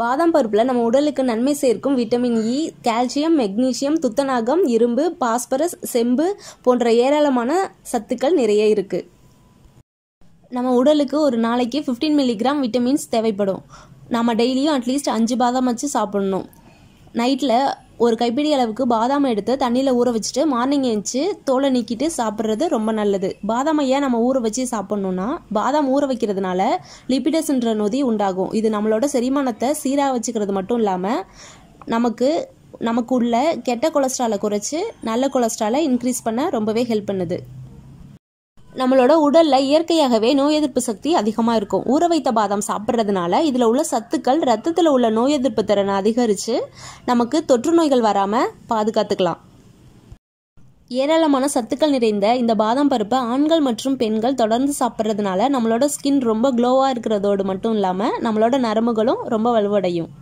பாதாம் பருப்பில் நம்ம உடலுக்கு நன்மை சேர்க்கும் விட்டமின் இ கால்சியம் மெக்னீசியம் துத்தநாகம் இரும்பு பாஸ்பரஸ் செம்பு போன்ற ஏராளமான சத்துக்கள் நிறைய இருக்குது நம்ம உடலுக்கு ஒரு நாளைக்கு ஃபிஃப்டீன் மில்லிகிராம் விட்டமின்ஸ் தேவைப்படும் நம்ம டெய்லியும் அட்லீஸ்ட் அஞ்சு பாதாம் வச்சு சாப்பிடணும் நைட்டில் ஒரு கைப்பிடி அளவுக்கு பாதாம எடுத்து தண்ணியில் ஊற வச்சுட்டு மார்னிங் எழுந்து தோலை நீக்கிட்டு சாப்பிட்றது ரொம்ப நல்லது பாதாமை ஏன் நம்ம ஊற வச்சு சாப்பிட்ணும்னா பாதாம் ஊற வைக்கிறதுனால லிபிடஸ்ன்ற நொதி உண்டாகும் இது நம்மளோட செரிமானத்தை சீராக வச்சுக்கிறது மட்டும் இல்லாமல் நமக்கு நமக்குள்ள கெட்ட கொலஸ்ட்ராலை குறைச்சி நல்ல கொலஸ்ட்ராலை இன்க்ரீஸ் பண்ண ரொம்பவே ஹெல்ப் பண்ணுது நம்மளோட உடல்ல இயற்கையாகவே நோய் எதிர்ப்பு சக்தி அதிகமாக இருக்கும் ஊற வைத்த பாதாம் சாப்பிட்றதுனால இதில் உள்ள சத்துக்கள் ரத்தத்தில் உள்ள நோய் எதிர்ப்பு திறனை அதிகரித்து நமக்கு தொற்று நோய்கள் வராமல் பாதுகாத்துக்கலாம் ஏராளமான சத்துக்கள் நிறைந்த இந்த பாதாம் பருப்பு ஆண்கள் மற்றும் பெண்கள் தொடர்ந்து சாப்பிட்றதுனால நம்மளோட ஸ்கின் ரொம்ப க்ளோவாக இருக்கிறதோடு மட்டும் இல்லாமல் நம்மளோட நரம்புகளும் ரொம்ப வலுவடையும்